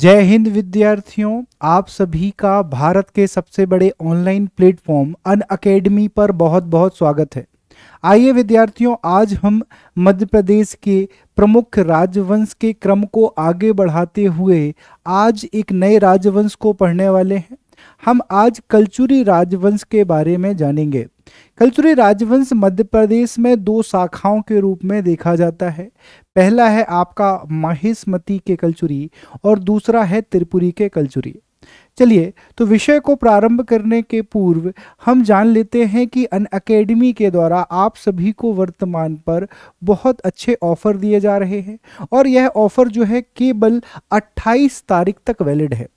जय हिंद विद्यार्थियों आप सभी का भारत के सबसे बड़े ऑनलाइन प्लेटफॉर्म अन अकेडमी पर बहुत बहुत स्वागत है आइए विद्यार्थियों आज हम मध्य प्रदेश के प्रमुख राजवंश के क्रम को आगे बढ़ाते हुए आज एक नए राजवंश को पढ़ने वाले हैं हम आज कल्चुरी राजवंश के बारे में जानेंगे कल्चुरी राजवंश मध्य प्रदेश में दो शाखाओं के रूप में देखा जाता है पहला है आपका माहिस्मती के कल्चुरी और दूसरा है त्रिपुरी के कल्चुरी चलिए तो विषय को प्रारंभ करने के पूर्व हम जान लेते हैं कि अन अकेडमी के द्वारा आप सभी को वर्तमान पर बहुत अच्छे ऑफ़र दिए जा रहे हैं और यह ऑफ़र जो है केवल 28 तारीख तक वैलिड है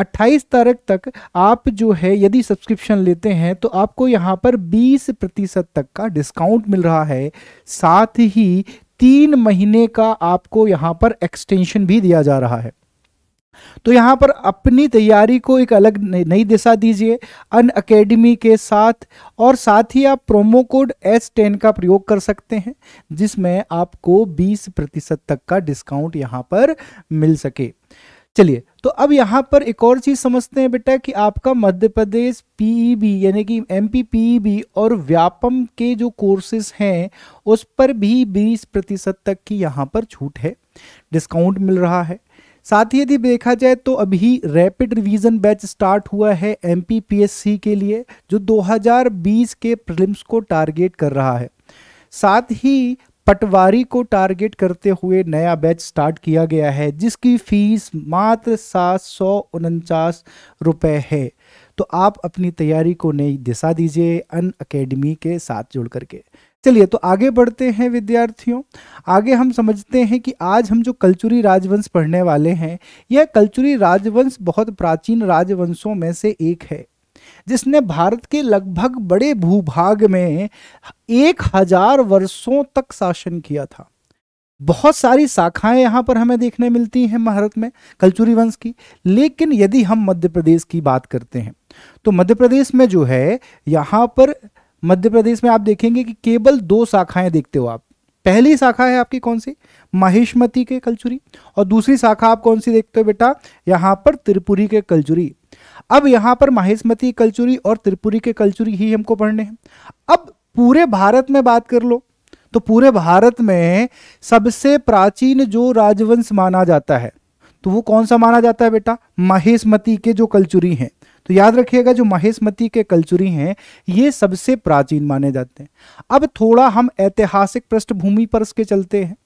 28 तारीख तक आप जो है यदि सब्सक्रिप्शन लेते हैं तो आपको यहाँ पर 20 प्रतिशत तक का डिस्काउंट मिल रहा है साथ ही तीन महीने का आपको यहाँ पर एक्सटेंशन भी दिया जा रहा है तो यहाँ पर अपनी तैयारी को एक अलग नई दिशा दीजिए अन अकेडमी के साथ और साथ ही आप प्रोमो कोड एस टेन का प्रयोग कर सकते हैं जिसमें आपको 20 प्रतिशत तक का डिस्काउंट यहाँ पर मिल सके चलिए तो अब यहाँ पर एक और चीज़ समझते हैं बेटा कि आपका मध्य प्रदेश पीईबी e यानी कि एम पीईबी e और व्यापम के जो कोर्सेज हैं उस पर भी 20 प्रतिशत तक की यहाँ पर छूट है डिस्काउंट मिल रहा है साथ ही यदि देखा जाए तो अभी रैपिड रिवीजन बैच स्टार्ट हुआ है एम के लिए जो 2020 के प्रिलिम्स को टारगेट कर रहा है साथ ही पटवारी को टारगेट करते हुए नया बैच स्टार्ट किया गया है जिसकी फीस मात्र सात सौ उनचास है तो आप अपनी तैयारी को नई दिशा दीजिए अन अकेडमी के साथ जुड़ करके चलिए तो आगे बढ़ते हैं विद्यार्थियों आगे हम समझते हैं कि आज हम जो कल्चुरी राजवंश पढ़ने वाले हैं यह कल्चुरी राजवंश बहुत प्राचीन राजवंशों में से एक है जिसने भारत के लगभग बड़े भूभाग में एक हजार वर्षों तक शासन किया था बहुत सारी शाखाएं यहां पर हमें देखने मिलती हैं भारत में कल्चुरी वंश की लेकिन यदि हम मध्य प्रदेश की बात करते हैं तो मध्य प्रदेश में जो है यहाँ पर मध्य प्रदेश में आप देखेंगे कि केवल दो शाखाएं देखते हो आप पहली शाखा है आपकी कौन सी महेशमती के कलचुरी और दूसरी शाखा आप कौन सी देखते हो बेटा यहाँ पर त्रिपुरी के कलचुरी अब यहाँ पर महेशमती कलचुरी और त्रिपुरी के कलचुरी ही हमको पढ़ने हैं अब पूरे भारत में बात कर लो तो पूरे भारत में सबसे प्राचीन जो राजवंश माना जाता है तो वो कौन सा माना जाता है बेटा महेशमती के जो कलचुरी हैं तो याद रखिएगा जो महेशमती के कलचुरी हैं ये सबसे प्राचीन माने जाते हैं अब थोड़ा हम ऐतिहासिक पृष्ठभूमि पर इसके चलते हैं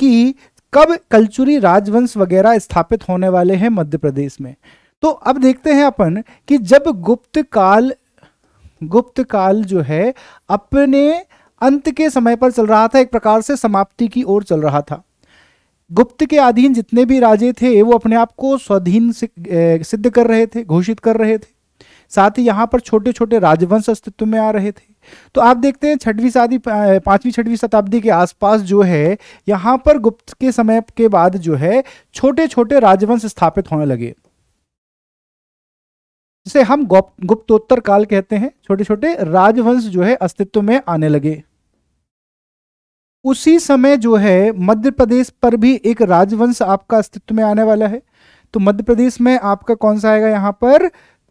कि कब कलचुरी राजवंश वगैरह स्थापित होने वाले हैं मध्य प्रदेश में तो अब देखते हैं अपन कि जब गुप्त काल गुप्त काल जो है अपने अंत के समय पर चल रहा था एक प्रकार से समाप्ति की ओर चल रहा था गुप्त के अधीन जितने भी राजे थे वो अपने आप को स्वाधीन सिद्ध कर रहे थे घोषित कर रहे थे साथ ही यहाँ पर छोटे छोटे राजवंश अस्तित्व में आ रहे थे तो आप देखते हैं छठवीं शादी पांचवी छठवीं शताब्दी के आसपास जो है यहाँ पर गुप्त के समय के बाद जो है छोटे छोटे राजवंश स्थापित होने लगे जिसे हम गुप्तोत्तर काल कहते हैं छोटे छोटे राजवंश जो है अस्तित्व में आने लगे उसी समय जो है मध्य प्रदेश पर भी एक राजवंश आपका अस्तित्व में आने वाला है तो मध्य प्रदेश में आपका कौन सा आएगा यहां पर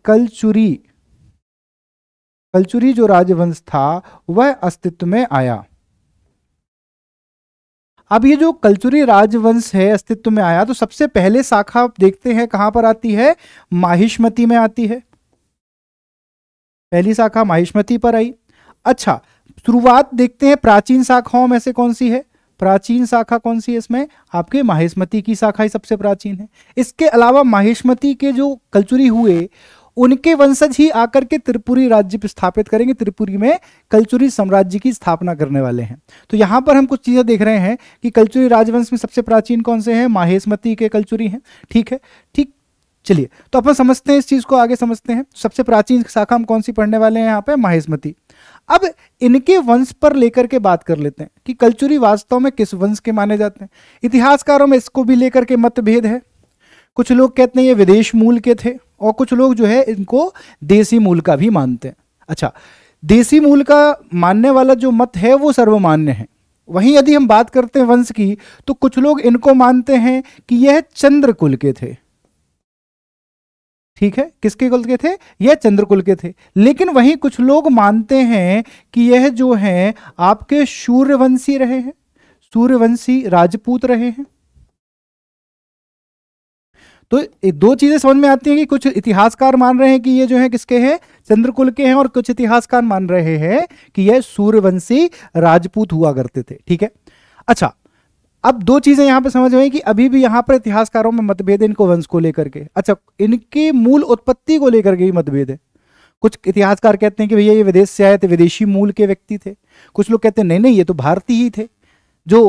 कलचुरी कलचुरी जो राजवंश था वह अस्तित्व में आया अब ये जो कल्चुरी राजवंश है अस्तित्व में आया तो सबसे पहले शाखा आप देखते हैं कहां पर आती है माहिष्मती में आती है पहली शाखा माहिष्मती पर आई अच्छा शुरुआत देखते हैं प्राचीन शाखाओं में से कौन सी है प्राचीन शाखा कौन सी है इसमें आपके माहेशमती की शाखा ही सबसे प्राचीन है इसके अलावा माहेशमती के जो कलचुरी हुए उनके वंशज ही आकर के त्रिपुरी राज्य स्थापित करेंगे त्रिपुरी में कलचुरी साम्राज्य की स्थापना करने वाले हैं तो यहाँ पर हम कुछ चीज़ें देख रहे हैं कि कलचुरी राजवंश में सबसे प्राचीन कौन से हैं माहेशमती के कलचुरी हैं ठीक है ठीक चलिए तो अपन समझते हैं इस चीज़ को आगे समझते हैं सबसे प्राचीन शाखा हम कौन सी पढ़ने वाले हैं यहाँ पे माहेशमती अब इनके वंश पर लेकर के बात कर लेते हैं कि कलचुरी वास्तव में किस वंश के माने जाते हैं इतिहासकारों में इसको भी लेकर के मतभेद है कुछ लोग कहते हैं ये विदेश मूल के थे और कुछ लोग जो है इनको देसी मूल का भी मानते हैं अच्छा देसी मूल का मानने वाला जो मत है वो सर्वमान्य है वहीं यदि हम बात करते हैं वंश की तो कुछ लोग इनको मानते हैं कि यह चंद्रकुल के थे ठीक है किसके कुल के थे यह चंद्रकुल के थे लेकिन वहीं कुछ लोग मानते हैं कि यह जो है आपके सूर्यवंशी रहे हैं सूर्यवंशी राजपूत रहे हैं तो दो चीजें समझ में आती हैं कि कुछ इतिहासकार मान रहे हैं कि ये जो है किसके हैं चंद्रकुल के हैं और कुछ इतिहासकार मान रहे हैं कि यह सूर्यवंशी राजपूत हुआ करते थे ठीक है अच्छा अब दो चीजें यहाँ पे समझ में कि अभी भी यहाँ पर इतिहासकारों में मतभेद इनको वंश को लेकर के अच्छा इनके मूल उत्पत्ति को लेकर के ही मतभेद है कुछ इतिहासकार कहते हैं कि भैया ये विदेश से आए थे विदेशी मूल के व्यक्ति थे कुछ लोग कहते हैं नहीं नहीं ये तो भारतीय ही थे जो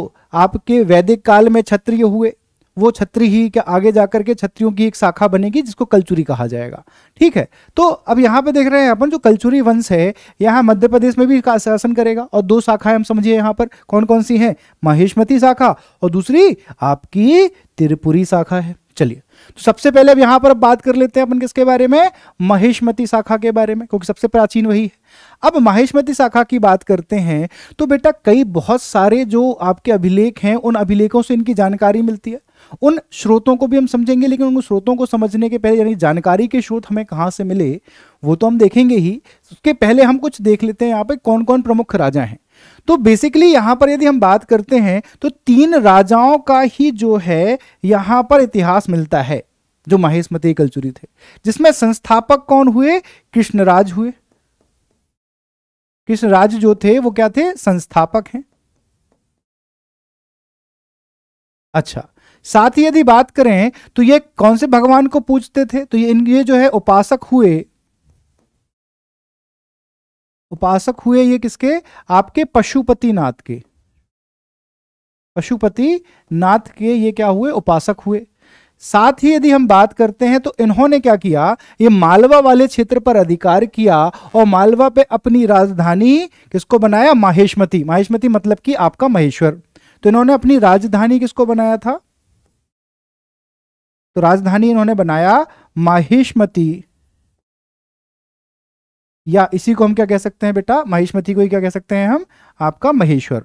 आपके वैदिक काल में क्षत्रिय हुए वो छत्री ही के आगे जाकर के छत्रियों की एक शाखा बनेगी जिसको कलचुरी कहा जाएगा ठीक है तो अब यहाँ पे देख रहे हैं अपन जो कलचुरी वंश है यहाँ मध्य प्रदेश में भी शासन करेगा और दो शाखाएं हम समझिए यहाँ पर कौन कौन सी हैं महेशमती शाखा और दूसरी आपकी त्रिपुरी शाखा है चलिए तो सबसे पहले अब यहाँ पर अब बात कर लेते हैं अपन किसके बारे में महेशमती शाखा के बारे में क्योंकि सबसे प्राचीन वही है अब महेशमती शाखा की बात करते हैं तो बेटा कई बहुत सारे जो आपके अभिलेख हैं उन अभिलेखों से इनकी जानकारी मिलती है उन स्रोतों को भी हम समझेंगे लेकिन उन स्रोतों को समझने के पहले यानी जानकारी के स्रोत हमें कहाँ से मिले वो तो हम देखेंगे ही उसके पहले हम कुछ देख लेते हैं यहाँ पे कौन कौन प्रमुख राजा हैं तो बेसिकली यहां पर यदि हम बात करते हैं तो तीन राजाओं का ही जो है यहां पर इतिहास मिलता है जो महेशमती कलचुरी थे जिसमें संस्थापक कौन हुए कृष्णराज हुए कृष्णराज जो थे वो क्या थे संस्थापक हैं अच्छा साथ ही यदि बात करें तो ये कौन से भगवान को पूजते थे तो ये ये जो है उपासक हुए उपासक हुए ये किसके आपके पशुपति नाथ के पशुपति नाथ के ये क्या हुए उपासक हुए साथ ही यदि हम बात करते हैं तो इन्होंने क्या किया ये मालवा वाले क्षेत्र पर अधिकार किया और मालवा पे अपनी राजधानी किसको बनाया माहेशमती माहेशमती मतलब कि आपका महेश्वर तो इन्होंने अपनी राजधानी किसको बनाया था तो राजधानी इन्होंने बनाया माहिष्मती या इसी को हम क्या कह सकते हैं बेटा माहिष्मती को ही क्या कह सकते हैं हम आपका महेश्वर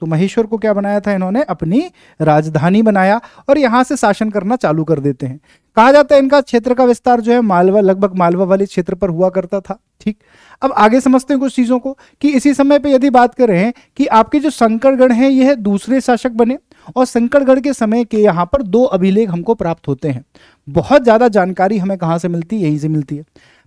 तो महेश्वर को क्या बनाया था इन्होंने अपनी राजधानी बनाया और यहां से शासन करना चालू कर देते हैं कहा जाता है इनका क्षेत्र का विस्तार जो है मालवा लगभग मालवा वाले क्षेत्र पर हुआ करता था ठीक अब आगे समझते हैं कुछ चीज़ों को कि इसी समय पे यदि बात करें कि आपके जो शंकरगढ़ हैं यह दूसरे शासक बने और संकटगढ़ के समय के यहाँ पर दो अभिलेख हमको प्राप्त होते हैं बहुत ज़्यादा जानकारी हमें कहाँ से मिलती है यहीं से मिलती है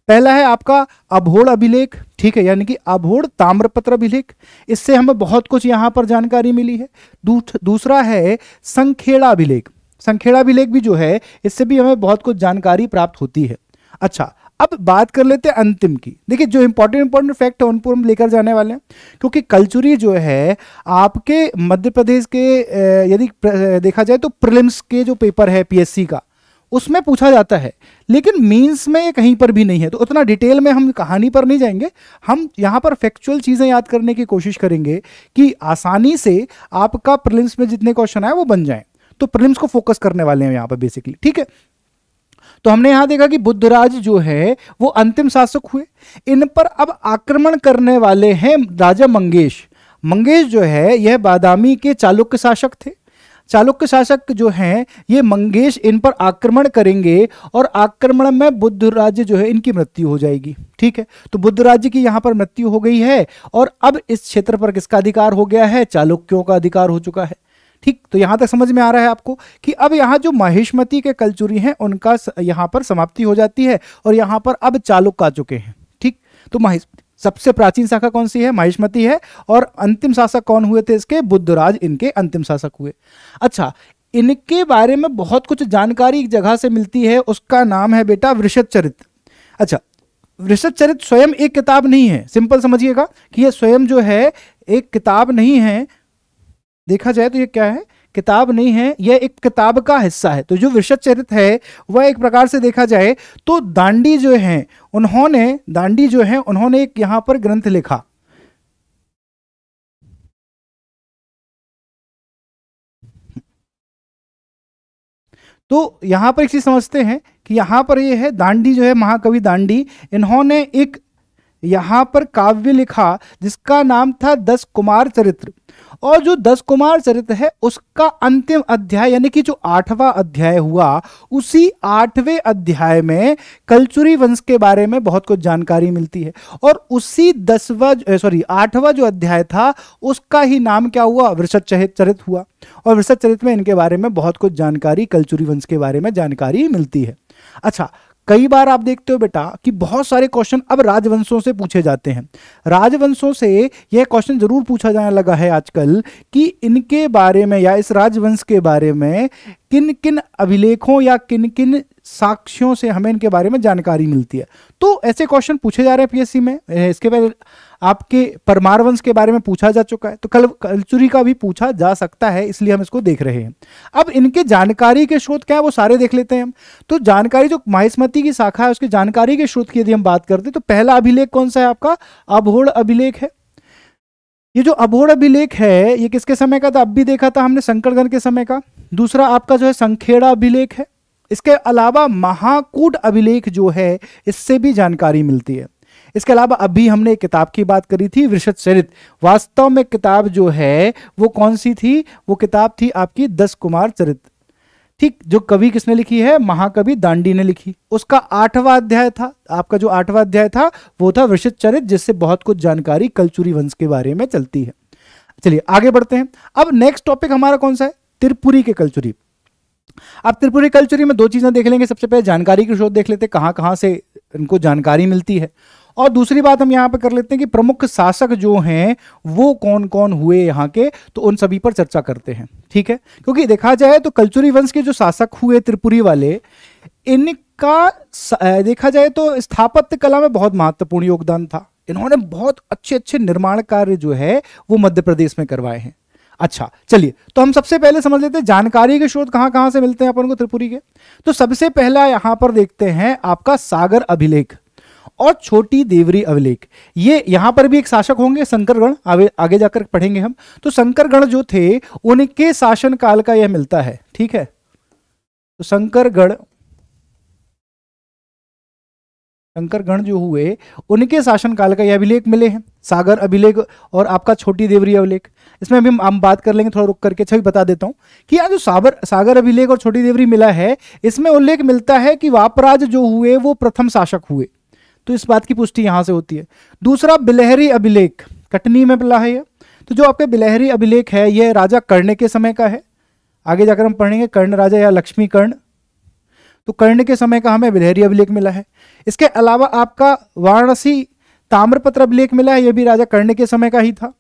पहला है आपका अभोड़ अभिलेख ठीक है यानी कि अभोड़ ताम्रपत्र अभिलेख इससे हमें बहुत कुछ यहाँ पर जानकारी मिली है दूसरा है संखेड़ा अभिलेख संखेड़ा अभिलेख भी जो है इससे भी हमें बहुत कुछ जानकारी प्राप्त होती है अच्छा अब बात कर लेते हैं अंतिम की देखिए जो इंपॉर्टेंट इंपॉर्टेंट फैक्ट है उनपुर हम लेकर जाने वाले हैं क्योंकि कलचुरी जो है आपके मध्य प्रदेश के यदि देखा जाए तो प्रिलिम्स के जो पेपर है पीएससी का उसमें पूछा जाता है लेकिन मीन्स में ये कहीं पर भी नहीं है तो उतना डिटेल में हम कहानी पर नहीं जाएंगे हम यहाँ पर फैक्चुअल चीज़ें याद करने की कोशिश करेंगे कि आसानी से आपका प्रिलिम्स में जितने क्वेश्चन आए वो बन जाए तो प्रिलिम्स को फोकस करने वाले हैं यहाँ पर बेसिकली ठीक है तो हमने यहां देखा कि बुद्धराज जो है वो अंतिम शासक हुए इन पर अब आक्रमण करने वाले हैं राजा मंगेश मंगेश जो है यह बादामी के चालुक्य शासक थे चालुक्य शासक जो हैं ये मंगेश इन पर आक्रमण करेंगे और आक्रमण में बुद्ध राज्य जो है इनकी मृत्यु हो जाएगी ठीक है तो बुद्ध राज्य की यहाँ पर मृत्यु हो गई है और अब इस क्षेत्र पर किसका अधिकार हो गया है चालुक्यों का अधिकार हो चुका है ठीक तो यहां तक समझ में आ रहा है आपको कि अब यहां जो महेशमती के कलचुरी हैं उनका यहाँ पर समाप्ति हो जाती है और यहाँ पर अब चालुक आ चुके हैं ठीक तो महेश सबसे प्राचीन शाखा कौन सी है महेशमती है और अंतिम शासक कौन हुए थे इसके बुद्धराज इनके अंतिम शासक हुए अच्छा इनके बारे में बहुत कुछ जानकारी एक जगह से मिलती है उसका नाम है बेटा वृषभ चरित अच्छा वृषभ चरित स्वयं एक किताब नहीं है सिंपल समझिएगा कि यह स्वयं जो है एक किताब नहीं है देखा जाए तो ये क्या है किताब नहीं है यह एक किताब का हिस्सा है तो जो विशद चरित है वह एक प्रकार से देखा जाए तो दांडी जो है उन्होंने दांडी जो है उन्होंने एक यहां पर ग्रंथ लिखा तो यहां पर एक चीज़ समझते हैं कि यहां पर यह है दांडी जो है महाकवि दांडी इन्होंने एक यहाँ पर काव्य लिखा जिसका नाम था दस कुमार चरित्र और जो दस कुमार चरित्र है उसका अंतिम अध्याय यानी कि जो आठवां अध्याय हुआ उसी आठवें अध्याय में कलचुरी वंश के बारे में बहुत कुछ जानकारी मिलती है और उसी दसवा सॉरी आठवां जो अध्याय था उसका ही नाम क्या हुआ वृषभ चरित्र हुआ और वृषभ चरित्र में इनके बारे में बहुत कुछ जानकारी कलचुरी वंश के बारे में जानकारी मिलती है अच्छा कई बार आप देखते हो बेटा कि बहुत सारे क्वेश्चन अब राजवंशों से पूछे जाते हैं राजवंशों से यह क्वेश्चन जरूर पूछा जाने लगा है आजकल कि इनके बारे में या इस राजवंश के बारे में किन किन अभिलेखों या किन किन साक्ष्यों से हमें इनके बारे में जानकारी मिलती है तो ऐसे क्वेश्चन पूछे जा रहे हैं पीएससी में इसके पहले आपके परमार वंश के बारे में पूछा जा चुका है तो कल कलचुरी का भी पूछा जा सकता है इसलिए हम इसको देख रहे हैं अब इनके जानकारी के स्रोत क्या है वो सारे देख लेते हैं हम तो जानकारी जो माहिस्मती की शाखा है उसके जानकारी के स्रोत की यदि हम बात करते तो पहला अभिलेख कौन सा है आपका अभोड़ अभिलेख है ये जो अभोड़ अभिलेख है ये किसके समय का था अब भी देखा था हमने शंकरगण के समय का दूसरा आपका जो है संखेड़ा अभिलेख है इसके अलावा महाकूट अभिलेख जो है इससे भी जानकारी मिलती है इसके अलावा अभी हमने एक किताब की बात करी थी वृषद चरित वास्तव में किताब जो है वो कौन सी थी वो किताब थी आपकी दस कुमार चरित ठीक जो कवि किसने लिखी है महाकवि दांडी ने लिखी उसका आठवां अध्याय था आपका जो आठवां अध्याय था वो था वृषित चरित जिससे बहुत कुछ जानकारी कलचुरी वंश के बारे में चलती है चलिए आगे बढ़ते हैं अब नेक्स्ट टॉपिक हमारा कौन सा है त्रिपुरी के कलचुरी अब त्रिपुरी कलचुरी में दो चीजें देख लेंगे सबसे पहले जानकारी की शोध देख लेते कहां कहां से इनको जानकारी मिलती है और दूसरी बात हम यहाँ पर कर लेते हैं कि प्रमुख शासक जो हैं वो कौन कौन हुए यहाँ के तो उन सभी पर चर्चा करते हैं ठीक है क्योंकि देखा जाए तो कल्चुरी वंश के जो शासक हुए त्रिपुरी वाले इनका देखा जाए तो स्थापत्य कला में बहुत महत्वपूर्ण योगदान था इन्होंने बहुत अच्छे अच्छे निर्माण कार्य जो है वो मध्य प्रदेश में करवाए हैं अच्छा चलिए तो हम सबसे पहले समझ लेते हैं जानकारी के स्रोत कहां कहां से मिलते हैं अपन को त्रिपुरी के तो सबसे पहला यहां पर देखते हैं आपका सागर अभिलेख और छोटी देवरी अभिलेख ये यहां पर भी एक शासक होंगे शंकरगण आगे जाकर पढ़ेंगे हम तो शंकरगण जो थे उनके शासन काल का यह मिलता है ठीक है तो शंकरगण शंकरगण जो हुए उनके काल का यह अभिलेख मिले हैं सागर अभिलेख और आपका छोटी देवरी अभिलेख इसमें अभी हम बात कर लेंगे थोड़ा रुक करके छवि अच्छा बता देता हूं कि यहाँ जो सागर सागर अभिलेख और छोटी देवरी मिला है इसमें उल्लेख मिलता है कि वापराज जो हुए वो प्रथम शासक हुए तो इस बात की पुष्टि यहाँ से होती है दूसरा बिलहरी अभिलेख कटनी में मिला है तो जो आपके बिलहरी अभिलेख है यह राजा कर्ण के समय का है आगे जाकर हम पढ़ेंगे कर्ण राजा या लक्ष्मी कर्ण तो कर्ण के समय का हमें बिलहरी अभिलेख मिला है इसके अलावा आपका वाराणसी ताम्रपत्र अभिलेख मिला है यह भी राजा कर्ण के समय का ही था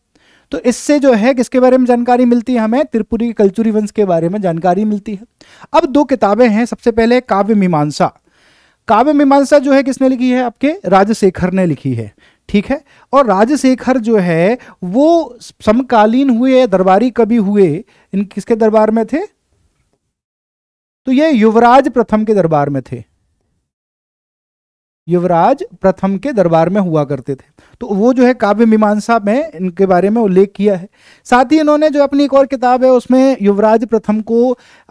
तो इससे जो है किसके बारे में जानकारी मिलती है हमें त्रिपुरी के कल्चुरी वंश के बारे में जानकारी मिलती है अब दो किताबें हैं सबसे पहले काव्य मीमांसा काव्य मीमांसा जो है किसने लिखी है आपके राजशेखर ने लिखी है ठीक है और राजशेखर जो है वो समकालीन हुए दरबारी कवि हुए इन किसके दरबार में थे तो ये युवराज प्रथम के दरबार में थे युवराज प्रथम के दरबार में हुआ करते थे तो वो जो है काव्य मीमांसा में इनके बारे में उल्लेख किया है साथ ही इन्होंने जो अपनी एक और किताब है उसमें युवराज प्रथम को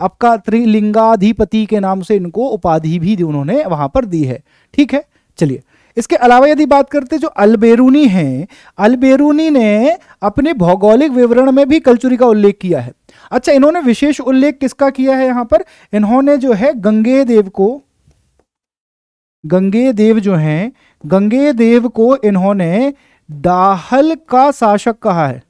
आपका त्रिलिंगाधिपति के नाम से इनको उपाधि भी उन्होंने वहां पर दी है ठीक है चलिए इसके अलावा यदि बात करते जो अलबेरूनी हैं अलबेरूनी ने अपने भौगोलिक विवरण में भी कलचुरी का उल्लेख किया है अच्छा इन्होंने विशेष उल्लेख किसका किया है यहाँ पर इन्होंने जो है गंगे देव को गंगे देव जो हैं गंगे देव को इन्होंने दाहल का शासक कहा है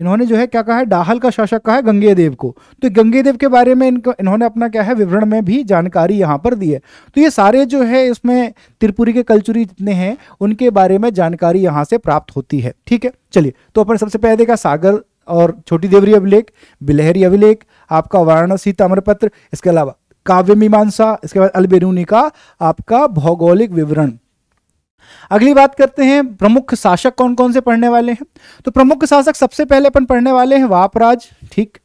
इन्होंने जो है क्या कहा है डाहल का शासक कहा है गंगे देव को तो गंगे देव के बारे में इनको इन्होंने अपना क्या है विवरण में भी जानकारी यहाँ पर दी है तो ये सारे जो है इसमें त्रिपुरी के कल्चुरी जितने हैं उनके बारे में जानकारी यहाँ से प्राप्त होती है ठीक है चलिए तो अपन सबसे पहले देखा सागर और छोटी देवरी अभिलेख बिलहरी अभिलेख आपका वाराणसी ताम्रपत्र इसके अलावा काव्य मीमांसा इसके बाद अलबेरूनी का आपका भौगोलिक विवरण अगली बात करते हैं प्रमुख शासक कौन कौन से पढ़ने वाले हैं तो प्रमुख शासक सबसे पहले अपन पढ़ने वाले हैं वापराज ठीक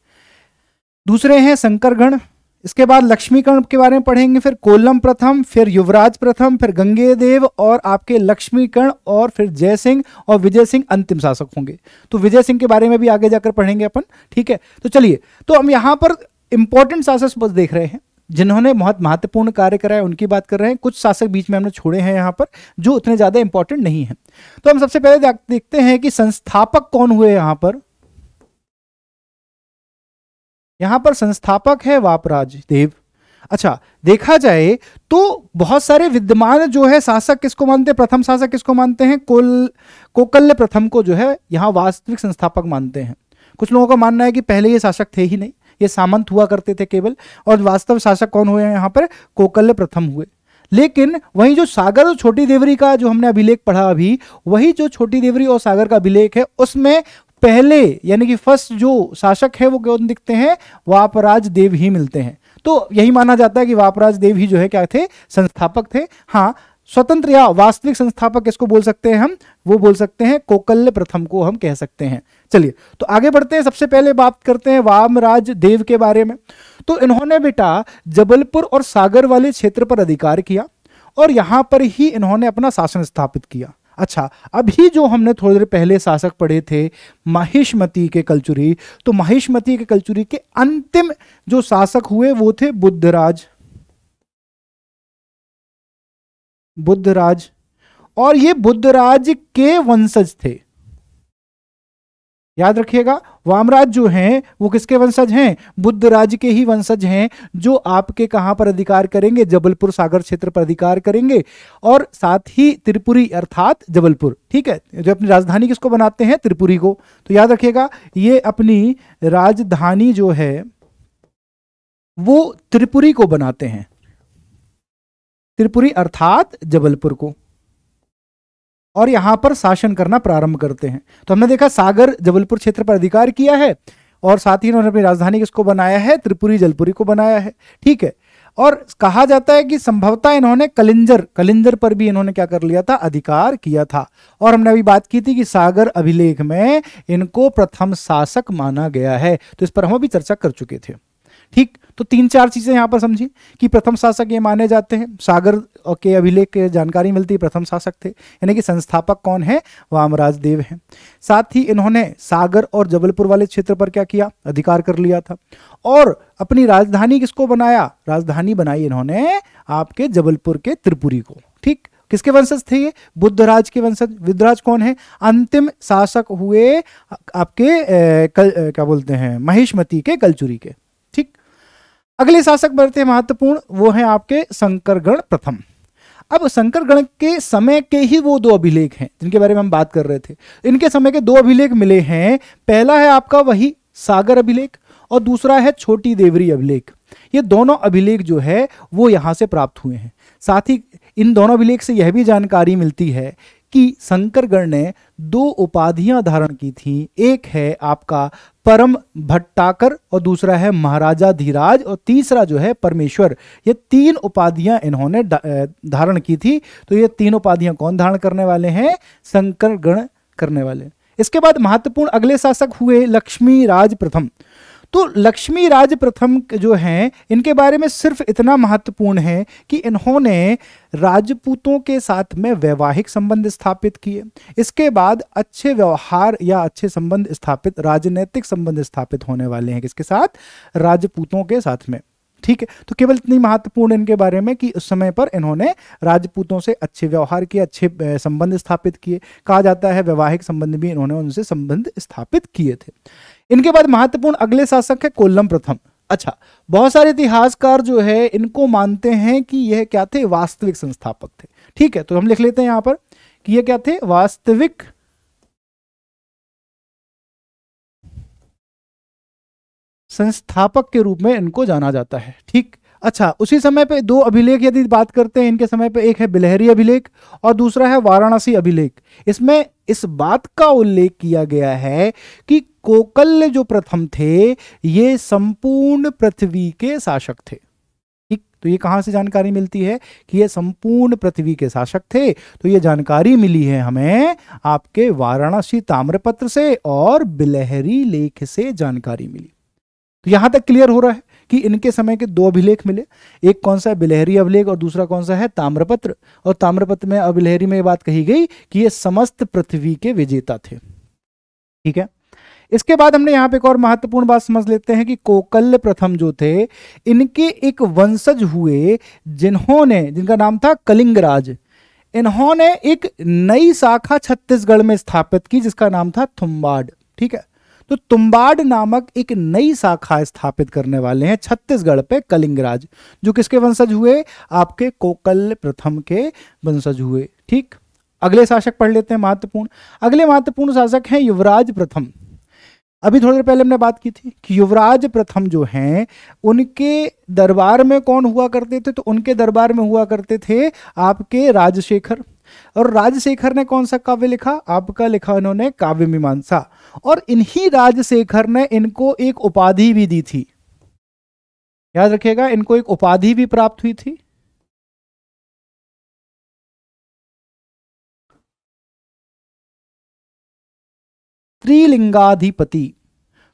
दूसरे हैं शंकरगढ़ इसके बाद लक्ष्मीकर्ण के बारे में पढ़ेंगे फिर कोल्लम प्रथम फिर युवराज प्रथम फिर गंगे देव और आपके लक्ष्मीकर्ण और फिर जय सिंह और विजय सिंह अंतिम शासक होंगे तो विजय सिंह के बारे में भी आगे जाकर पढ़ेंगे अपन ठीक है तो चलिए तो हम यहाँ पर इंपॉर्टेंट शासक देख रहे हैं जिन्होंने बहुत महत्वपूर्ण कार्य करा है उनकी बात कर रहे हैं कुछ शासक बीच में हमने छोड़े हैं यहाँ पर जो उतने ज़्यादा इंपॉर्टेंट नहीं है तो हम सबसे पहले देखते हैं कि संस्थापक कौन हुए यहाँ पर यहाँ पर संस्थापक है वापराज देव अच्छा देखा जाए तो बहुत सारे विद्यमान जो है शासक किसको मानते हैं प्रथम शासक किसको मानते हैं कोल कोकल्य प्रथम को जो है यहाँ वास्तविक संस्थापक मानते हैं कुछ लोगों का मानना है कि पहले ये शासक थे ही नहीं ये सामंत हुआ करते थे केवल और वास्तव शासक कौन हुए हैं यहाँ पर कोकल्य प्रथम हुए लेकिन वही जो सागर और छोटी देवरी का जो हमने अभिलेख पढ़ा अभी वही जो छोटी देवरी और सागर का अभिलेख है उसमें पहले यानी कि फर्स्ट जो शासक है वो कौन दिखते हैं वापराज देव ही मिलते हैं तो यही माना जाता है कि वापराज देव ही जो है क्या थे संस्थापक थे हाँ स्वतंत्र या वास्तविक संस्थापक इसको बोल सकते हैं हम वो बोल सकते हैं कोकल्य प्रथम को हम कह सकते हैं चलिए तो आगे बढ़ते हैं सबसे पहले बात करते हैं वामराज देव के बारे में तो इन्होंने बेटा जबलपुर और सागर वाले क्षेत्र पर अधिकार किया और यहां पर ही इन्होंने अपना शासन स्थापित किया अच्छा अभी जो हमने थोड़ी देर पहले शासक पढ़े थे माहिष्मती के कलचुरी तो माहिष्मती के कलचुरी के अंतिम जो शासक हुए वो थे बुद्धराज बुद्धराज और ये बुद्धराज के वंशज थे याद रखिएगा वामराज जो हैं वो किसके वंशज हैं बुद्ध राज के ही वंशज हैं जो आपके कहाँ पर अधिकार करेंगे जबलपुर सागर क्षेत्र पर अधिकार करेंगे और साथ ही त्रिपुरी अर्थात जबलपुर ठीक है जो अपनी राजधानी किसको बनाते हैं त्रिपुरी को तो याद रखिएगा ये अपनी राजधानी जो है वो त्रिपुरी को बनाते हैं त्रिपुरी अर्थात जबलपुर को और यहां पर शासन करना प्रारंभ करते हैं तो हमने देखा सागर जबलपुर क्षेत्र पर अधिकार किया है और साथ ही इन्होंने अपनी राजधानी किसको बनाया है त्रिपुरी जलपुरी को बनाया है ठीक है और कहा जाता है कि संभवतः इन्होंने कलिंजर कलिंजर पर भी इन्होंने क्या कर लिया था अधिकार किया था और हमने अभी बात की थी कि सागर अभिलेख में इनको प्रथम शासक माना गया है तो इस पर हम अभी चर्चा कर चुके थे ठीक तो तीन चार चीज़ें यहाँ पर समझिए कि प्रथम शासक ये माने जाते हैं सागर के अभिलेख के जानकारी मिलती है प्रथम शासक थे यानी कि संस्थापक कौन है वामराज देव हैं साथ ही इन्होंने सागर और जबलपुर वाले क्षेत्र पर क्या किया अधिकार कर लिया था और अपनी राजधानी किसको बनाया राजधानी बनाई इन्होंने आपके जबलपुर के त्रिपुरी को ठीक किसके वंशज थे ये बुद्धराज के वंशज बुद्धराज कौन है अंतिम शासक हुए आपके ए, कल, ए, क्या बोलते हैं महेशमती के कलचुरी के अगले शासक बढ़ते महत्वपूर्ण वो है आपके शंकरगण प्रथम अब शंकरगण के समय के ही वो दो अभिलेख हैं जिनके बारे में हम बात कर रहे थे इनके समय के दो अभिलेख मिले हैं पहला है आपका वही सागर अभिलेख और दूसरा है छोटी देवरी अभिलेख ये दोनों अभिलेख जो है वो यहां से प्राप्त हुए हैं साथ ही इन दोनों अभिलेख से यह भी जानकारी मिलती है कि शंकरगण ने दो उपाधियां धारण की थी एक है आपका परम भट्टाकर और दूसरा है महाराजा धीराज और तीसरा जो है परमेश्वर ये तीन उपाधियां इन्होंने धारण की थी तो ये तीन उपाधियां कौन धारण करने वाले हैं शंकर गण करने वाले इसके बाद महत्वपूर्ण अगले शासक हुए लक्ष्मी राज प्रथम तो लक्ष्मी राज प्रथम जो हैं इनके बारे में सिर्फ इतना महत्वपूर्ण है कि इन्होंने राजपूतों के साथ में वैवाहिक संबंध स्थापित किए इसके बाद अच्छे व्यवहार या अच्छे संबंध स्थापित राजनैतिक संबंध स्थापित होने वाले हैं किसके साथ राजपूतों के साथ में ठीक है तो केवल इतनी महत्वपूर्ण इनके बारे में कि उस समय पर इन्होंने राजपूतों से अच्छे व्यवहार किए अच्छे संबंध स्थापित किए कहा जाता है वैवाहिक संबंध भी इन्होंने उनसे संबंध स्थापित किए थे इनके बाद महत्वपूर्ण अगले शासक है कोल्लम प्रथम अच्छा बहुत सारे इतिहासकार जो है इनको मानते हैं कि यह क्या थे वास्तविक संस्थापक थे ठीक है तो हम लिख लेते हैं यहां पर कि यह क्या थे वास्तविक संस्थापक के रूप में इनको जाना जाता है ठीक अच्छा उसी समय पे दो अभिलेख यदि बात करते हैं इनके समय पे एक है बिलहरी अभिलेख और दूसरा है वाराणसी अभिलेख इसमें इस बात का उल्लेख किया गया है कि कोकल्य जो प्रथम थे ये संपूर्ण पृथ्वी के शासक थे ठीक तो ये कहाँ से जानकारी मिलती है कि ये संपूर्ण पृथ्वी के शासक थे तो ये जानकारी मिली है हमें आपके वाराणसी ताम्रपत्र से और बिलहरी लेख से जानकारी मिली तो यहां तक क्लियर हो रहा है कि इनके समय के दो अभिलेख मिले एक कौन सा है बिलहरी अभिलेख और दूसरा कौन सा है ताम्रपत्र और ताम्रपत्र में अभिलहरी में ये बात कही गई कि ये समस्त पृथ्वी के विजेता थे ठीक है इसके बाद हमने यहां पे एक और महत्वपूर्ण बात समझ लेते हैं कि कोकल्य प्रथम जो थे इनके एक वंशज हुए जिन्होंने जिनका नाम था कलिंगराज इन्होंने एक नई शाखा छत्तीसगढ़ में स्थापित की जिसका नाम था थुम्बाड ठीक है तो तुम्बाड नामक एक नई शाखा स्थापित करने वाले हैं छत्तीसगढ़ पे कलिंगराज जो किसके वंशज हुए आपके कोकल प्रथम के वंशज हुए ठीक अगले शासक पढ़ लेते हैं महत्वपूर्ण अगले महत्वपूर्ण शासक हैं युवराज प्रथम अभी थोड़ी देर पहले हमने बात की थी कि युवराज प्रथम जो हैं उनके दरबार में कौन हुआ करते थे तो उनके दरबार में हुआ करते थे आपके राजशेखर और राजशेखर ने कौन सा काव्य लिखा आपका लिखा इन्होंने काव्य मीमांसा और इन्हीं राजशेखर ने इनको एक उपाधि भी दी थी याद रखिएगा इनको एक उपाधि भी प्राप्त हुई थी त्रिलिंगाधिपति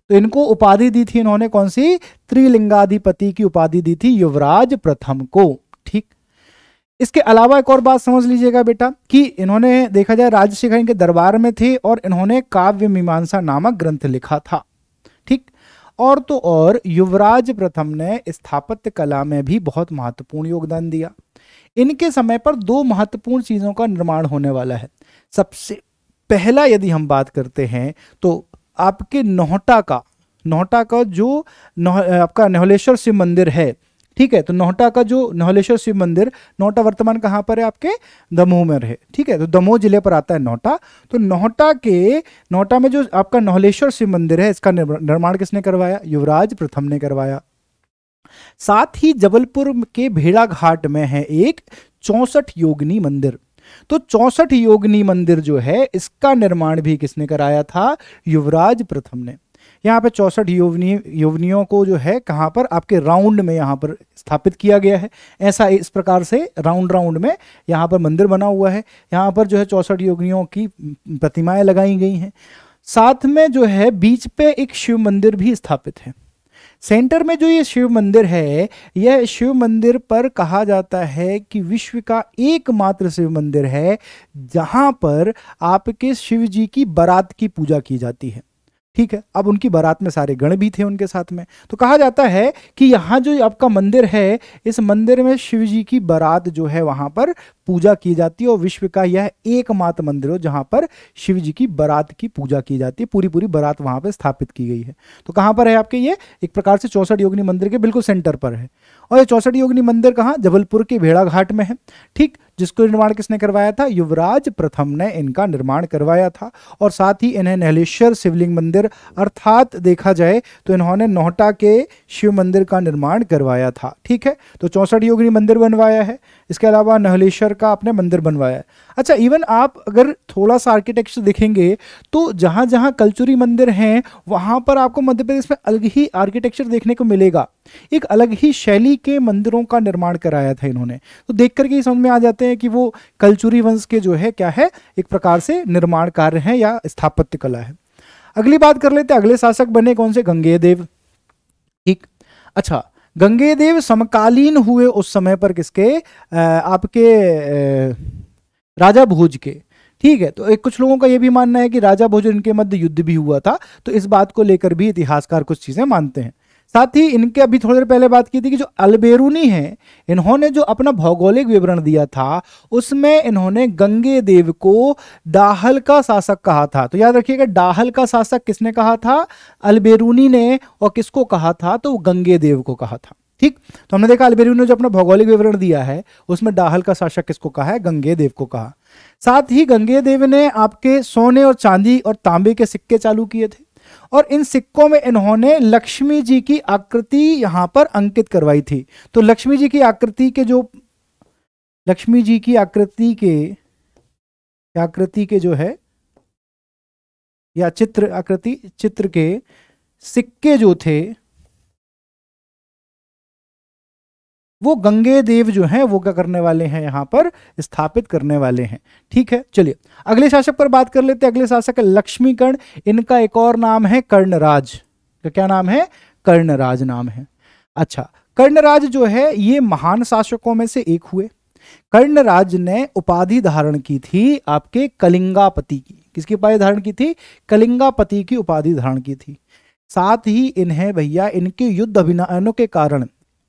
तो इनको उपाधि दी थी इन्होंने कौन सी त्रिलिंगाधिपति की उपाधि दी थी युवराज प्रथम को इसके अलावा एक और बात समझ लीजिएगा बेटा कि इन्होंने देखा जाए राजशेखर इनके दरबार में थे और इन्होंने काव्य मीमांसा नामक ग्रंथ लिखा था ठीक और तो और युवराज प्रथम ने स्थापत्य कला में भी बहुत महत्वपूर्ण योगदान दिया इनके समय पर दो महत्वपूर्ण चीज़ों का निर्माण होने वाला है सबसे पहला यदि हम बात करते हैं तो आपके नोहटा का नोहटा का जो नह, आपका नहलेश्वर शिव मंदिर है ठीक है तो नोहटा का जो नहलेश्वर शिव मंदिर नोहटा वर्तमान कहां पर है आपके दमोह में रहे ठीक है तो दमोह जिले पर आता है नोहटा तो नोहटा के नोहटा में जो आपका नहलेश्वर शिव मंदिर है इसका निर्माण किसने करवाया युवराज प्रथम ने करवाया साथ ही जबलपुर के भेड़ा घाट में है एक चौसठ योगिनी मंदिर तो चौसठ योगिनी मंदिर जो है इसका निर्माण भी किसने कराया था युवराज प्रथम ने यहाँ पे चौसठ योवनी योवनियों को जो है कहाँ पर आपके राउंड में यहाँ पर स्थापित किया गया है ऐसा इस प्रकार से राउंड राउंड में यहाँ पर मंदिर बना हुआ है यहाँ पर जो है चौसठ योगनियों की प्रतिमाएं लगाई गई हैं साथ में जो है बीच पे एक शिव मंदिर भी स्थापित है सेंटर में जो ये शिव मंदिर है यह शिव मंदिर पर कहा जाता है कि विश्व का एकमात्र शिव मंदिर है जहाँ पर आपके शिव जी की बारात की पूजा की जाती है ठीक है अब उनकी बारात में सारे गण भी थे उनके साथ में तो कहा जाता है कि यहाँ जो आपका मंदिर है इस मंदिर में शिव जी की बारात जो है वहाँ पर पूजा की जाती है और विश्व का यह एकमात्र मंदिर हो जहां पर शिव जी की बारात की पूजा की जाती है पूरी पूरी बारात वहां पर स्थापित की गई है तो कहां पर है आपके ये एक प्रकार से चौसठ योगिनी मंदिर के बिल्कुल सेंटर पर है और ये चौसठ योगिनी मंदिर कहाँ जबलपुर के भेड़ा घाट में है ठीक जिसको निर्माण किसने करवाया था युवराज प्रथम ने इनका निर्माण करवाया था और साथ ही इन्हें नहलेश्वर शिवलिंग मंदिर अर्थात देखा जाए तो इन्होंने नोहटा के शिव मंदिर का निर्माण करवाया था ठीक है तो चौसठ योगिनी मंदिर बनवाया है इसके अलावा नहलेश्वर का आपने मंदिर बनवाया है अच्छा इवन आप अगर थोड़ा सा आर्किटेक्चर देखेंगे तो जहाँ जहाँ कल्चुरी मंदिर हैं वहाँ पर आपको मध्य प्रदेश में अलग ही आर्किटेक्चर देखने को मिलेगा एक अलग ही शैली के मंदिरों का निर्माण कराया था इन्होंने तो देख करके ही समझ में आ जाते हैं कि वो कल्चुरी वंश के जो है क्या है एक प्रकार से निर्माण कार्य है या स्थापत्य कला है अगली बात कर लेते हैं अगले शासक बने कौन से गंगे देव ठीक अच्छा गंगे देव समकालीन हुए उस समय पर किसके आपके राजा भोज के ठीक है तो एक कुछ लोगों का यह भी मानना है कि राजा भोज इनके मध्य युद्ध भी हुआ था तो इस बात को लेकर भी इतिहासकार कुछ चीजें मानते हैं साथ ही इनके अभी थोड़ी देर पहले बात की थी कि जो अलबेरूनी हैं इन्होंने जो अपना भौगोलिक विवरण दिया था उसमें इन्होंने गंगे देव को दाहल का शासक कहा था तो याद रखिएगा दाहल का शासक किसने कहा था अलबेरूनी ने और किसको कहा था तो गंगे देव को कहा था ठीक तो हमने देखा अलबेरू ने जो अपना भौगोलिक विवरण दिया है उसमें डाहल का शासक किसको कहा है गंगे देव को कहा साथ ही गंगे देव ने आपके सोने और चांदी और तांबे के सिक्के चालू किए थे और इन सिक्कों में इन्होंने लक्ष्मी जी की आकृति यहां पर अंकित करवाई थी तो लक्ष्मी जी की आकृति के जो लक्ष्मी जी की आकृति के आकृति के जो है या चित्र आकृति चित्र के सिक्के जो थे वो गंगे देव जो हैं वो क्या करने वाले हैं यहाँ पर स्थापित करने वाले हैं ठीक है चलिए अगले शासक पर बात कर लेते हैं अगले शासक है लक्ष्मी कर्ण इनका एक और नाम है कर्णराज का क्या नाम है कर्णराज नाम है अच्छा कर्णराज जो है ये महान शासकों में से एक हुए कर्णराज ने उपाधि धारण की थी आपके कलिंगापति की किसकी उपाधि धारण की थी कलिंगापति की उपाधि धारण की थी साथ ही इन्हें भैया इनके युद्ध अभिनयनों के कारण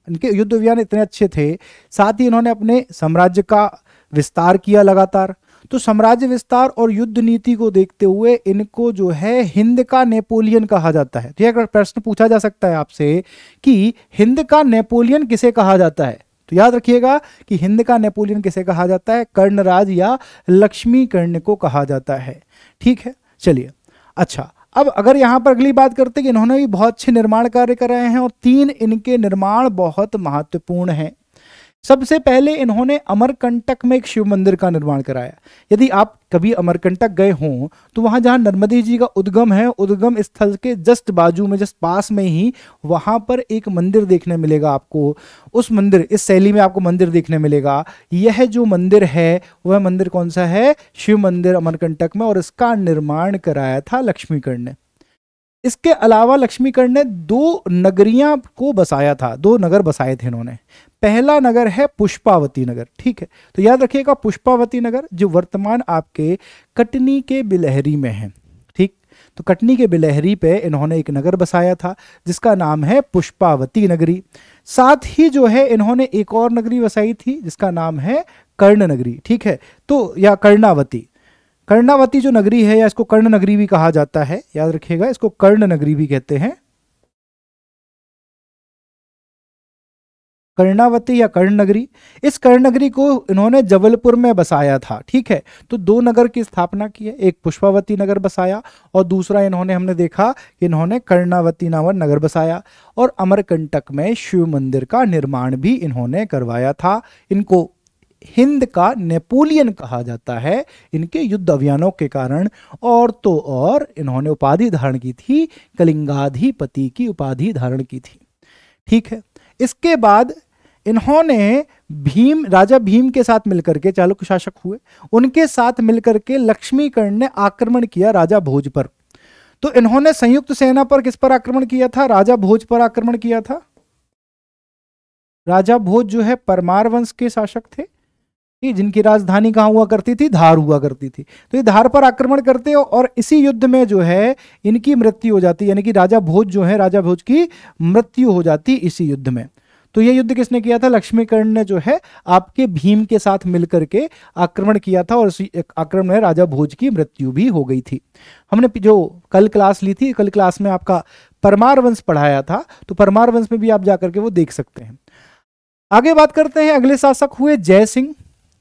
इनके युद्ध अभियान इतने अच्छे थे साथ ही इन्होंने अपने साम्राज्य का विस्तार किया लगातार तो साम्राज्य विस्तार और युद्ध नीति को देखते हुए इनको जो है हिंद का नेपोलियन कहा जाता है तो यह प्रश्न पूछा जा सकता है आपसे कि हिंद का नेपोलियन किसे कहा जाता है तो याद रखिएगा कि हिंद का नेपोलियन किसे कहा जाता है कर्णराज या लक्ष्मी कर्ण को कहा जाता है ठीक है चलिए अच्छा अब अगर यहाँ पर अगली बात करते हैं कि इन्होंने भी बहुत अच्छे निर्माण कार्य कराए हैं और तीन इनके निर्माण बहुत महत्वपूर्ण हैं सबसे पहले इन्होंने अमरकंटक में एक शिव मंदिर का निर्माण कराया यदि आप कभी अमरकंटक गए हों तो वहां जहां नर्मदे जी का उद्गम है उद्गम स्थल के जस्ट बाजू में जस्ट पास में ही वहां पर एक मंदिर देखने मिलेगा आपको उस मंदिर इस शैली में आपको मंदिर देखने मिलेगा यह जो मंदिर है वह मंदिर कौन सा है शिव मंदिर अमरकंटक में और इसका निर्माण कराया था लक्ष्मीकर्ण ने इसके अलावा लक्ष्मीकर्ण ने दो नगरियां को बसाया था दो नगर बसाए थे इन्होंने पहला नगर है पुष्पावती नगर ठीक है तो याद रखिएगा पुष्पावती नगर जो वर्तमान आपके कटनी के बिलहरी में है ठीक तो कटनी के बिलहरी पे इन्होंने एक नगर बसाया था जिसका नाम है पुष्पावती नगरी साथ ही जो है इन्होंने एक और नगरी बसाई थी जिसका नाम है कर्ण नगरी ठीक है तो या कर्णावती कर्णावती जो नगरी है या इसको कर्ण नगरी भी कहा जाता है याद रखिएगा इसको कर्ण नगरी भी कहते हैं कर्णावती या कर्ण नगरी इस कर्ण नगरी को इन्होंने जबलपुर में बसाया था ठीक है तो दो नगर की स्थापना की है एक पुष्पावती नगर बसाया और दूसरा इन्होंने हमने देखा कि इन्होंने कर्णावती नामक नगर बसाया और अमरकंटक में शिव मंदिर का निर्माण भी इन्होंने करवाया था इनको हिंद का नेपोलियन कहा जाता है इनके युद्ध अभियानों के कारण और तो और इन्होंने उपाधि धारण की थी कलिंगाधिपति की उपाधि धारण की थी ठीक है इसके बाद इन्होंने भीम राजा भीम के साथ मिलकर के चालुक्य शासक हुए उनके साथ मिलकर के लक्ष्मीकर्ण ने आक्रमण किया राजा भोज पर तो इन्होंने संयुक्त सेना पर किस पर आक्रमण किया था राजा भोज पर आक्रमण किया था राजा भोज जो है परमार वंश के शासक थे जिनकी राजधानी कहाँ हुआ करती थी धार हुआ करती थी तो ये धार पर आक्रमण करते हो और इसी युद्ध में जो है इनकी मृत्यु हो जाती यानी कि राजा भोज जो है राजा भोज की मृत्यु हो जाती इसी युद्ध में तो ये युद्ध किसने किया था लक्ष्मीकर्ण ने जो है आपके भीम के साथ मिलकर के आक्रमण किया था और उसी आक्रमण में राजा भोज की मृत्यु भी हो गई थी हमने जो कल क्लास ली थी कल क्लास में आपका परमार वंश पढ़ाया था तो परमार वंश में भी आप जाकर के वो देख सकते हैं आगे बात करते हैं अगले शासक हुए जय सिंह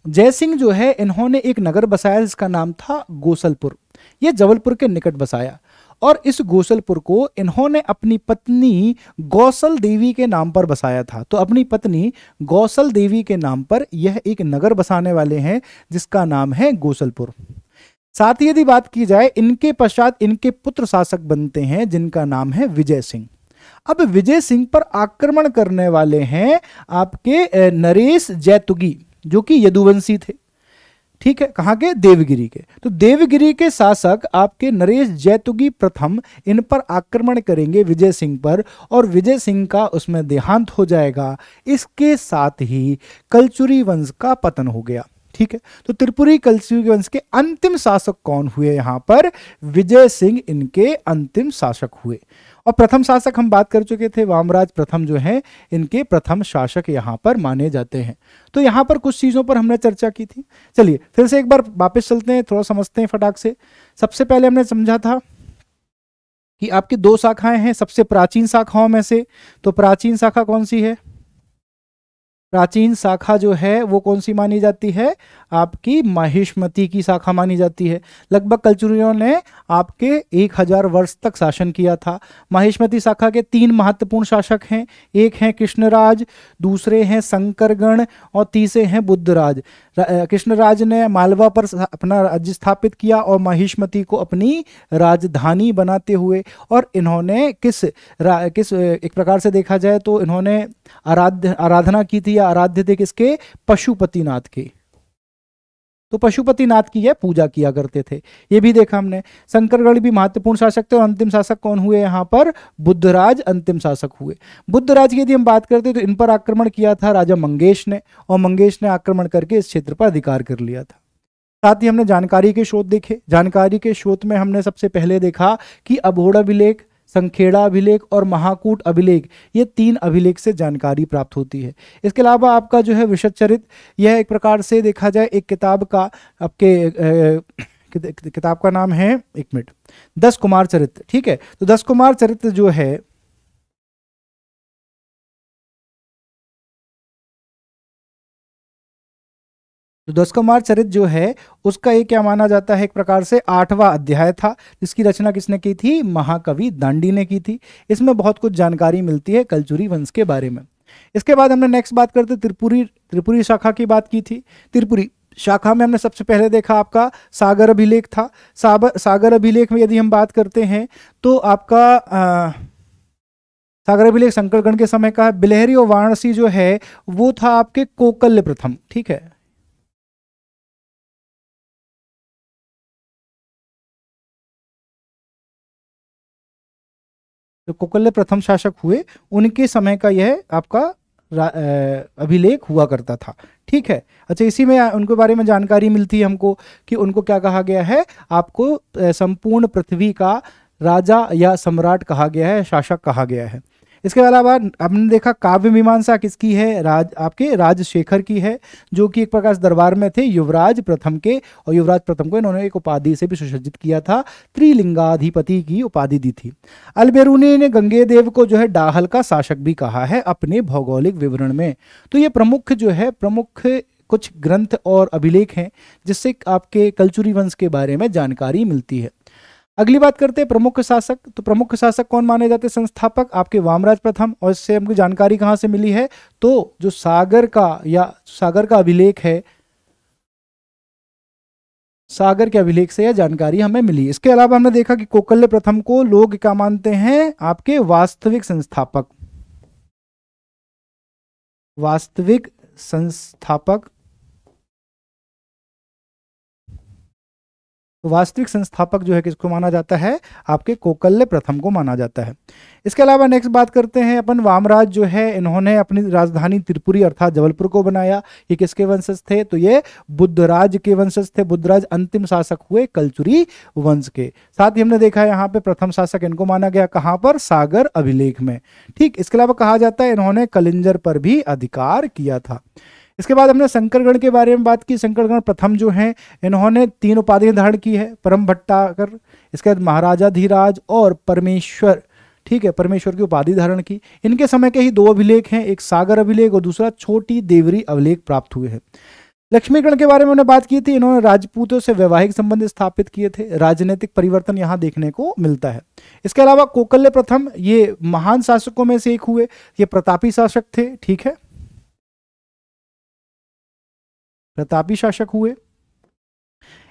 जयसिंह जो है इन्होंने एक नगर बसाया जिसका नाम था गोसलपुर ये जबलपुर के निकट बसाया और इस गोसलपुर को इन्होंने अपनी पत्नी गौसल देवी के नाम पर बसाया था तो अपनी पत्नी गौसल देवी के नाम पर यह एक नगर बसाने वाले हैं जिसका नाम है गोसलपुर साथ ही यदि बात की जाए इनके पश्चात इनके पुत्र शासक बनते हैं जिनका नाम है विजय सिंह अब विजय सिंह पर आक्रमण करने वाले हैं आपके नरेश जैतुगी जो कि यदुवंशी थे ठीक है कहाँ के देवगिरी के तो देवगिरी के शासक आपके नरेश जैतुगी प्रथम इन पर आक्रमण करेंगे विजय सिंह पर और विजय सिंह का उसमें देहांत हो जाएगा इसके साथ ही कलचुरी वंश का पतन हो गया ठीक है तो त्रिपुरी कलचुरी वंश के अंतिम शासक कौन हुए यहाँ पर विजय सिंह इनके अंतिम शासक हुए और प्रथम शासक हम बात कर चुके थे वामराज प्रथम जो है इनके प्रथम शासक यहाँ पर माने जाते हैं तो यहाँ पर कुछ चीज़ों पर हमने चर्चा की थी चलिए फिर से एक बार वापस चलते हैं थोड़ा समझते हैं फटाक से सबसे पहले हमने समझा था कि आपकी दो शाखाएं हैं सबसे प्राचीन शाखाओं में से तो प्राचीन शाखा कौन सी है प्राचीन शाखा जो है वो कौन सी मानी जाती है आपकी महिष्मती की शाखा मानी जाती है लगभग कलचुरियों ने आपके एक हजार वर्ष तक शासन किया था महिष्मती शाखा के तीन महत्वपूर्ण शासक हैं एक हैं कृष्णराज दूसरे हैं शंकरगण और तीसरे हैं बुद्धराज कृष्णराज ने मालवा पर अपना राज्य स्थापित किया और महिष्मती को अपनी राजधानी बनाते हुए और इन्होंने किस किस एक प्रकार से देखा जाए तो इन्होंने आराध्य आराधना की थी या आराध्य थे किसके पशुपतिनाथ की तो पशुपतिनाथ की यह पूजा किया करते थे ये भी देखा हमने शंकरगढ़ भी महत्वपूर्ण शासक थे और अंतिम शासक कौन हुए यहाँ पर बुद्धराज अंतिम शासक हुए बुद्धराज की यदि हम बात करते तो इन पर आक्रमण किया था राजा मंगेश ने और मंगेश ने आक्रमण करके इस क्षेत्र पर अधिकार कर लिया था साथ ही हमने जानकारी के स्रोत देखे जानकारी के स्रोत में हमने सबसे पहले देखा कि अभोड़ा विलेख संखेड़ा अभिलेख और महाकूट अभिलेख ये तीन अभिलेख से जानकारी प्राप्त होती है इसके अलावा आपका जो है विशद चरित यह एक प्रकार से देखा जाए एक किताब का आपके किताब का नाम है एक मिनट दस कुमार चरित्र ठीक है तो दस कुमार चरित्र जो है तो दस कुमार चरित जो है उसका ये क्या माना जाता है एक प्रकार से आठवां अध्याय था जिसकी रचना किसने की थी महाकवि दांडी ने की थी इसमें बहुत कुछ जानकारी मिलती है कलचुरी वंश के बारे में इसके बाद हमने नेक्स्ट बात करते त्रिपुरी त्रिपुरी शाखा की बात की थी त्रिपुरी शाखा में हमने सबसे पहले देखा आपका सागर अभिलेख था साबर सागर अभिलेख में यदि हम बात करते हैं तो आपका आ, सागर अभिलेख संकरगण के समय का है बिलहरी और वाराणसी जो है वो था आपके कोकल्य प्रथम ठीक है जो कोकल्ले प्रथम शासक हुए उनके समय का यह आपका अभिलेख हुआ करता था ठीक है अच्छा इसी में उनके बारे में जानकारी मिलती है हमको कि उनको क्या कहा गया है आपको संपूर्ण पृथ्वी का राजा या सम्राट कहा गया है शासक कहा गया है इसके अलावा आपने देखा काव्य मीमांसा किसकी है राज आपके राजशेखर की है जो कि एक प्रकाश दरबार में थे युवराज प्रथम के और युवराज प्रथम को इन्होंने एक उपाधि से भी सुसज्जित किया था त्रिलिंगाधिपति की उपाधि दी थी अलबेरूनी ने गंगे देव को जो है डाहल का शासक भी कहा है अपने भौगोलिक विवरण में तो ये प्रमुख जो है प्रमुख कुछ ग्रंथ और अभिलेख हैं जिससे आपके कल्चुरी वंश के बारे में जानकारी मिलती है अगली बात करते हैं प्रमुख शासक तो प्रमुख शासक कौन माने जाते हैं संस्थापक आपके वामराज प्रथम और इससे हमको जानकारी कहाँ से मिली है तो जो सागर का या सागर का अभिलेख है सागर के अभिलेख से यह जानकारी हमें मिली इसके अलावा हमने देखा कि कोकल्य प्रथम को लोग क्या मानते हैं आपके वास्तविक संस्थापक वास्तविक संस्थापक तो वास्तविक संस्थापक जो है किसको माना जाता है आपके कोकल्य प्रथम को माना जाता है इसके अलावा नेक्स्ट बात करते हैं अपन वामराज जो है इन्होंने अपनी राजधानी त्रिपुरी अर्थात जबलपुर को बनाया ये किसके वंशज थे तो ये बुद्धराज के वंशज थे बुद्धराज अंतिम शासक हुए कलचुरी वंश के साथ ही हमने देखा यहाँ पे प्रथम शासक इनको माना गया कहाँ पर सागर अभिलेख में ठीक इसके अलावा कहा जाता है इन्होंने कलिंजर पर भी अधिकार किया था इसके बाद हमने शंकरगण के बारे में बात की शंकरगण प्रथम जो हैं इन्होंने तीन उपाधियां धारण की है परम भट्टाकर इसके बाद महाराजा धीराज और परमेश्वर ठीक है परमेश्वर की उपाधि धारण की इनके समय के ही दो अभिलेख हैं एक सागर अभिलेख और दूसरा छोटी देवरी अभिलेख प्राप्त हुए हैं लक्ष्मीकरण के बारे में उन्होंने बात की थी इन्होंने राजपूतों से वैवाहिक संबंध स्थापित किए थे राजनीतिक परिवर्तन यहाँ देखने को मिलता है इसके अलावा कोकल्य प्रथम ये महान शासकों में से एक हुए ये प्रतापी शासक थे ठीक है प्रतापी शासक हुए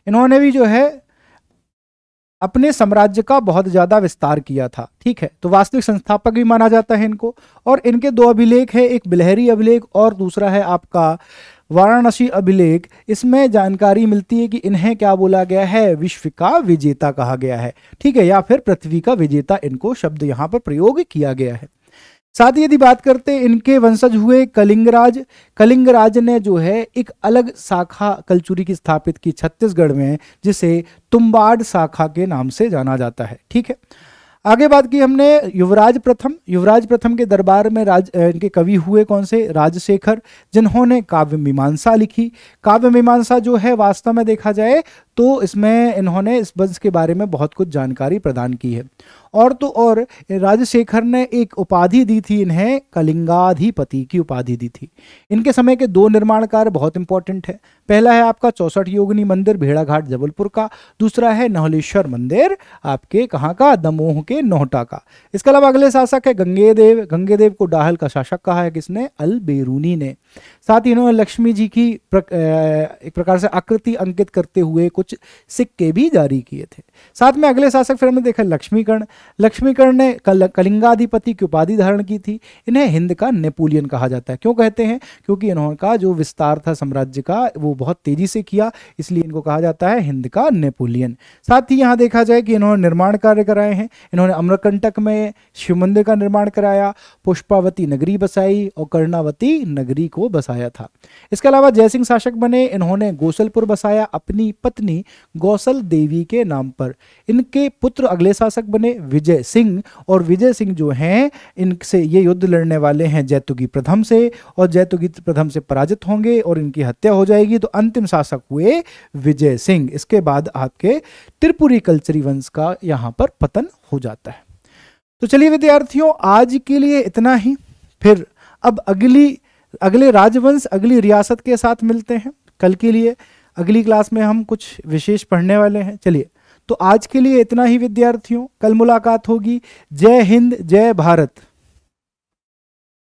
इन्होंने भी जो है अपने साम्राज्य का बहुत ज्यादा विस्तार किया था ठीक है तो वास्तविक संस्थापक भी माना जाता है इनको और इनके दो अभिलेख है एक बिलहरी अभिलेख और दूसरा है आपका वाराणसी अभिलेख इसमें जानकारी मिलती है कि इन्हें क्या बोला गया है विश्व का विजेता कहा गया है ठीक है या फिर पृथ्वी का विजेता इनको शब्द यहाँ पर प्रयोग किया गया है साथ ही यदि बात करते इनके वंशज हुए कलिंगराज कलिंगराज ने जो है एक अलग शाखा कलचुरी की स्थापित की छत्तीसगढ़ में जिसे तुम्बाड़ शाखा के नाम से जाना जाता है ठीक है आगे बात की हमने युवराज प्रथम युवराज प्रथम के दरबार में राज इनके कवि हुए कौन से राजशेखर जिन्होंने काव्य मीमांसा लिखी काव्य मीमांसा जो है वास्तव में देखा जाए तो इसमें इन्होंने इस वंश के बारे में बहुत कुछ जानकारी प्रदान की है और तो और राजशेखर ने एक उपाधि दी थी इन्हें कलिंगाधिपति की उपाधि दी थी इनके समय के दो निर्माण कार्य बहुत इंपॉर्टेंट है पहला है आपका चौसठ योगिनी मंदिर भेड़ाघाट जबलपुर का दूसरा है नहलेश्वर मंदिर आपके कहाँ का दमोह के नोहटा का इसके अलावा अगले शासक है गंगे देव को डाहल का शासक कहा है किसने अल बेरूनी ने साथ ही इन्होंने लक्ष्मी जी की प्रक, एक प्रकार से आकृति अंकित करते हुए कुछ सिक्के भी जारी किए थे साथ में अगले शासक फिर हमने देखा लक्ष्मीकर्ण लक्ष्मीकरण ने कल, कलिंगाधिपति की उपाधि धारण की थी इन्हें हिंद का नेपोलियन कहा जाता है क्यों कहते हैं क्योंकि इन्होंने का जो विस्तार था साम्राज्य का वो बहुत तेजी से किया इसलिए इनको कहा जाता है हिंद का नेपोलियन साथ ही यहाँ देखा जाए कि इन्होंने निर्माण कार्य कराए हैं इन्होंने अमरकंटक में शिव मंदिर का निर्माण कराया पुष्पावती नगरी बसाई और कर्णावती नगरी को बसाया था इसके अलावा जयसिंह शासक बने इन्होंने गोसलपुर बसाया अपनी पत्नी गौसल देवी के नाम पर इनके पुत्र अगले शासक बने विजय सिंह और विजय सिंह जो हैं इनसे ये युद्ध लड़ने वाले हैं जैतुगी प्रथम से और जैतुगी प्रथम से पराजित होंगे और इनकी हत्या हो जाएगी तो अंतिम शासक हुए विजय सिंह इसके बाद आपके त्रिपुरी कल्चरी वंश का यहाँ पर पतन हो जाता है तो चलिए विद्यार्थियों आज के लिए इतना ही फिर अब अगली अगले राजवंश अगली रियासत के साथ मिलते हैं कल के लिए अगली क्लास में हम कुछ विशेष पढ़ने वाले हैं चलिए तो आज के लिए इतना ही विद्यार्थियों कल मुलाकात होगी जय हिंद जय भारत